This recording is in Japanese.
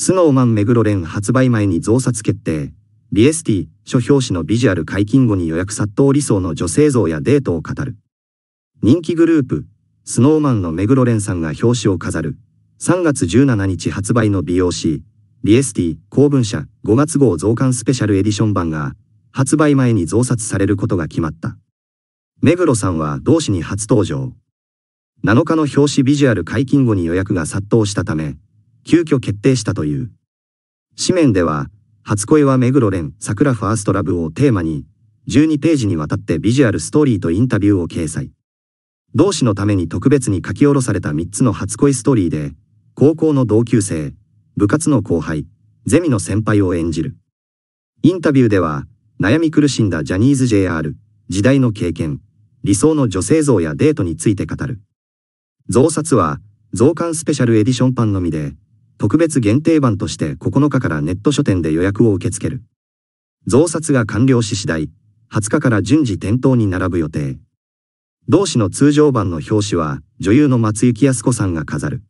スノーマン目黒ン発売前に増刷決定。リエスティ、書表紙のビジュアル解禁後に予約殺到理想の女性像やデートを語る。人気グループ、スノーマンの目黒ンさんが表紙を飾る。3月17日発売の美容師、リエスティ公文社5月号増刊スペシャルエディション版が発売前に増刷されることが決まった。目黒さんは同誌に初登場。7日の表紙ビジュアル解禁後に予約が殺到したため、急遽決定したという。紙面では、初恋は目黒蓮桜ファーストラブをテーマに、12ページにわたってビジュアルストーリーとインタビューを掲載。同志のために特別に書き下ろされた3つの初恋ストーリーで、高校の同級生、部活の後輩、ゼミの先輩を演じる。インタビューでは、悩み苦しんだジャニーズ JR、時代の経験、理想の女性像やデートについて語る。増刷は、増刊スペシャルエディション版のみで、特別限定版として9日からネット書店で予約を受け付ける。増刷が完了し次第、20日から順次店頭に並ぶ予定。同紙の通常版の表紙は女優の松雪康子さんが飾る。